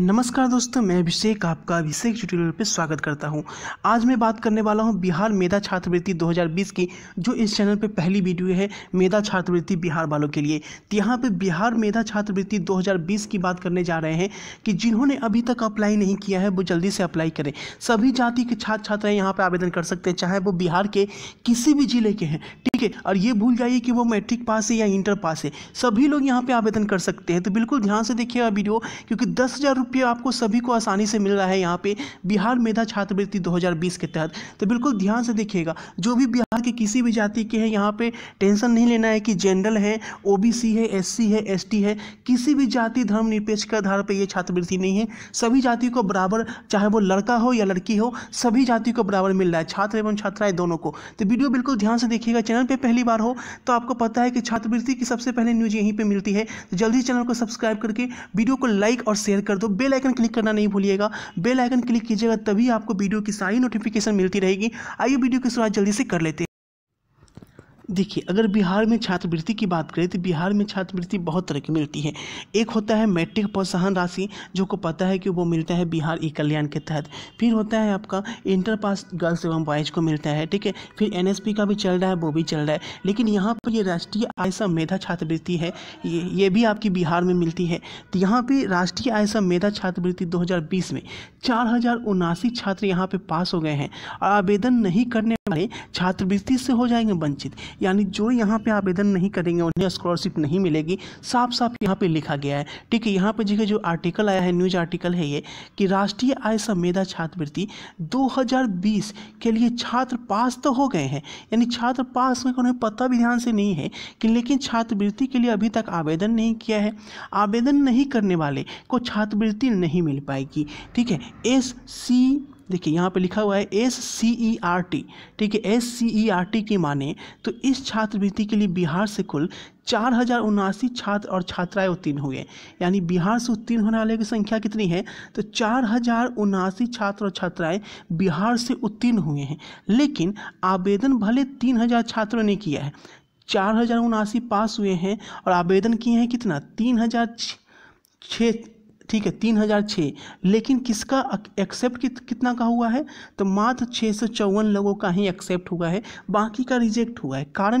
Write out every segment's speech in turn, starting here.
नमस्कार दोस्तों मैं अभिषेक आपका अभिषेक ट्यूटोरियल पर स्वागत करता हूं। आज मैं बात करने वाला हूं बिहार मेधा छात्रवृत्ति 2020 की जो इस चैनल पर पहली वीडियो है मेधा छात्रवृत्ति बिहार वालों के लिए तो यहां पर बिहार मेधा छात्रवृत्ति 2020 की बात करने जा रहे हैं कि जिन्होंने अभी तक अप्लाई नहीं किया है वो जल्दी से अप्लाई करें सभी जाति के छात्र छात्राएँ यहाँ पर आवेदन कर सकते हैं चाहे वो बिहार के किसी भी जिले के हैं ठीक है और ये भूल जाइए कि वो मैट्रिक पास है या इंटर पास है सभी लोग यहाँ पर आवेदन कर सकते हैं तो बिल्कुल ध्यान से देखिएगा वीडियो क्योंकि दस रुपये आपको सभी को आसानी से मिल रहा है यहाँ पे बिहार मेधा छात्रवृत्ति 2020 के तहत तो बिल्कुल ध्यान से देखिएगा जो भी बिहार के किसी भी जाति के हैं यहाँ पे टेंशन नहीं लेना है कि जनरल है ओबीसी है एस है एस है किसी भी जाति धर्मनिरपेक्ष के आधार पर यह छात्रवृत्ति नहीं है सभी जाति को बराबर चाहे वो लड़का हो या लड़की हो सभी जाति को बराबर मिल रहा है छात्र एवं छात्राएं दोनों को तो वीडियो बिल्कुल ध्यान से देखिएगा चैनल पर पहली बार हो तो आपको पता है कि छात्रवृत्ति की सबसे पहले न्यूज यहीं पर मिलती है तो जल्दी चैनल को सब्सक्राइब करके वीडियो को लाइक और शेयर कर दो बेल आइकन क्लिक करना नहीं भूलिएगा बेल आइकन क्लिक कीजिएगा तभी आपको वीडियो की सारी नोटिफिकेशन मिलती रहेगी आइए वीडियो की शुरुआत जल्दी से कर लेते हैं देखिए अगर बिहार में छात्रवृत्ति की बात करें तो बिहार में छात्रवृत्ति बहुत तरह की मिलती है एक होता है मैट्रिक प्रोत्साहन राशि जो को पता है कि वो मिलता है बिहार ई कल्याण के तहत फिर होता है आपका इंटर पास गर्ल्स एवं बॉयज़ को मिलता है ठीक है फिर एन का भी चल रहा है वो भी चल रहा है लेकिन यहाँ पर ये राष्ट्रीय आयसा मेधा छात्रवृत्ति है ये ये भी आपकी बिहार में मिलती है तो यहाँ पर राष्ट्रीय आयसा मेधा छात्रवृत्ति दो में चार छात्र यहाँ पर पास हो गए हैं और आवेदन नहीं करने वाले छात्रवृत्ति से हो जाएंगे वंचित यानी जो यहाँ पे आवेदन नहीं करेंगे उन्हें स्कॉलरशिप नहीं मिलेगी साफ साफ यहाँ पे लिखा गया है ठीक है यहाँ पे जी जो आर्टिकल आया है न्यूज आर्टिकल है ये कि राष्ट्रीय आय संवेदा छात्रवृत्ति दो के लिए छात्र पास तो हो गए हैं यानी छात्र पास में उन्हें पता भी ध्यान से नहीं है कि लेकिन छात्रवृत्ति के लिए अभी तक आवेदन नहीं किया है आवेदन नहीं करने वाले को छात्रवृत्ति नहीं मिल पाएगी ठीक है एस सी देखिए यहाँ पे लिखा हुआ है S C E R T ठीक है S C E R T की माने तो इस छात्रवृत्ति के लिए बिहार से कुल चार हज़ार उनासी छात्र और छात्राएं उत्तीर्ण हुए यानी बिहार से उत्तीर्ण होने वाले की संख्या कितनी है तो चार हज़ार उनासी छात्र और छात्राएं बिहार से उत्तीर्ण हुए हैं लेकिन आवेदन भले तीन हज़ार छात्रों ने किया है चार हज़ार उनासी पास हुए हैं और आवेदन किए हैं कितना तीन हज़ार छः ठीक है तीन हज़ार छः लेकिन किसका एक्सेप्ट कित, कितना का हुआ है तो मात्र छः सौ चौवन लोगों का ही एक्सेप्ट हुआ है बाकी का रिजेक्ट हुआ है कारण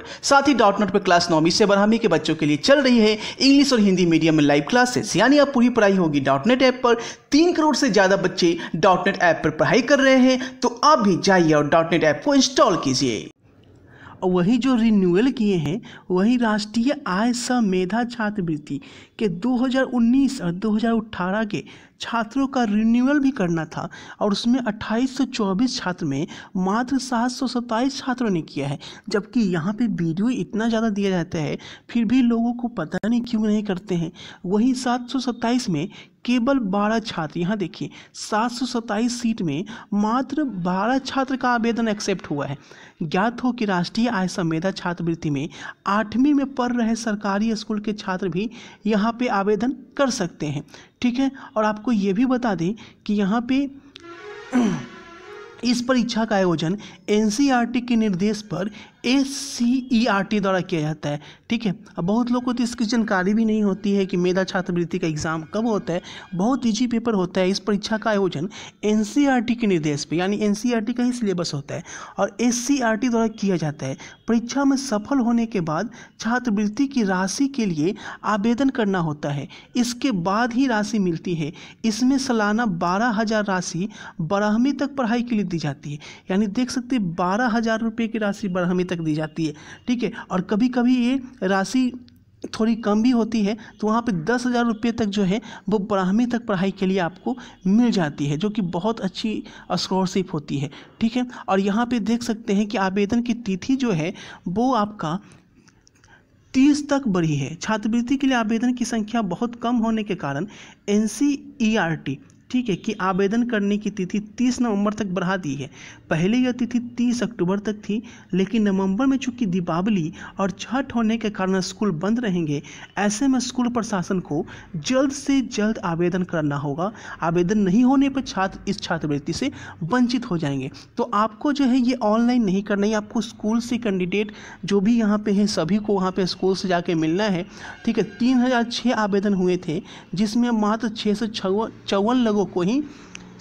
पर साथ ही डॉट नोट पर क्लास नौवीं से बारहवीं के बच्चों के लिए चल रही है इंग्लिश और हिंदी मीडियम में लाइव क्लासेस यानी अब पूरी पढ़ाई होगी डॉट नेट ऐप पर तीन करोड़ से ज़्यादा बच्चे डॉट नेट ऐप पर पढ़ाई कर रहे हैं तो आप भी जाइए और डॉट नेट ऐप को इंस्टॉल कीजिए वही जो रिन्यूअल किए हैं वही राष्ट्रीय आय स मेधा छात्रवृत्ति के 2019 और 2018 के छात्रों का रिन्यूअल भी करना था और उसमें 2824 छात्र में मात्र सात छात्रों ने किया है जबकि यहाँ पे वीडियो इतना ज़्यादा दिया जाता है फिर भी लोगों को पता नहीं क्यों नहीं करते हैं वहीं सात में केवल बारह छात्र यहाँ देखिए सात सौ सत्ताईस सीट में मात्र बारह छात्र का आवेदन एक्सेप्ट हुआ है ज्ञात हो कि राष्ट्रीय आय संवेदा छात्रवृत्ति में आठवीं में पढ़ रहे सरकारी स्कूल के छात्र भी यहाँ पे आवेदन कर सकते हैं ठीक है और आपको ये भी बता दें कि यहाँ पे इस परीक्षा का आयोजन एन के निर्देश पर ए सी ई आर टी द्वारा किया जाता है ठीक है अब बहुत लोग को तो इसकी जानकारी भी नहीं होती है कि मेधा छात्रवृत्ति का एग्ज़ाम कब होता है बहुत ईजी पेपर होता है इस परीक्षा का आयोजन एन सी आर टी के निर्देश पर यानी एन सी आर टी का ही सिलेबस होता है और एस सी आर टी द्वारा किया जाता है परीक्षा में सफल होने के बाद छात्रवृत्ति की राशि के लिए आवेदन करना होता है इसके बाद ही राशि मिलती है इसमें सालाना बारह हज़ार राशि बारहवीं तक पढ़ाई के लिए दी जाती है यानी देख सकते बारह हज़ार रुपये की राशि बारहवीं तक दी जाती है ठीक है और कभी कभी ये राशि थोड़ी कम भी होती है तो वहाँ पे दस हज़ार रुपये तक जो है वो बारहवीं तक पढ़ाई के लिए आपको मिल जाती है जो कि बहुत अच्छी स्कॉलरशिप होती है ठीक है और यहाँ पे देख सकते हैं कि आवेदन की तिथि जो है वो आपका तीस तक बढ़ी है छात्रवृत्ति के लिए आवेदन की संख्या बहुत कम होने के कारण N C E R T ठीक है कि आवेदन करने की तिथि 30 नवंबर तक बढ़ा दी है पहले यह तिथि 30 अक्टूबर तक थी लेकिन नवंबर में चूंकि दीपावली और छठ होने के कारण स्कूल बंद रहेंगे ऐसे में स्कूल प्रशासन को जल्द से जल्द आवेदन करना होगा आवेदन नहीं होने पर छात्र इस छात्रवृत्ति से वंचित हो जाएंगे तो आपको जो है ये ऑनलाइन नहीं करना है आपको स्कूल से कैंडिडेट जो भी यहाँ पे हैं सभी को वहाँ पे स्कूल से जाके मिलना है ठीक है तीन आवेदन हुए थे जिसमें मात्र छः सौ चौवन लोगों लोगों को ही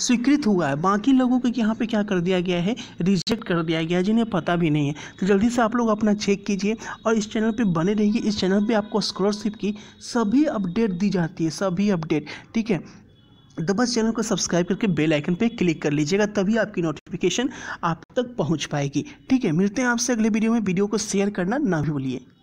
स्वीकृत हुआ है बाकी लोगों को यहाँ पे क्या कर दिया गया है रिजेक्ट कर दिया गया है जिन्हें पता भी नहीं है तो जल्दी से आप लोग अपना चेक कीजिए और इस चैनल पे बने रहिए इस चैनल पे आपको स्कॉलरशिप की सभी अपडेट दी जाती है सभी अपडेट ठीक है तो बस चैनल को सब्सक्राइब करके बेल आइकन पे क्लिक कर लीजिएगा तभी आपकी नोटिफिकेशन आप तक पहुंच पाएगी ठीक है मिलते हैं आपसे अगले वीडियो में वीडियो को शेयर करना ना भी भूलिए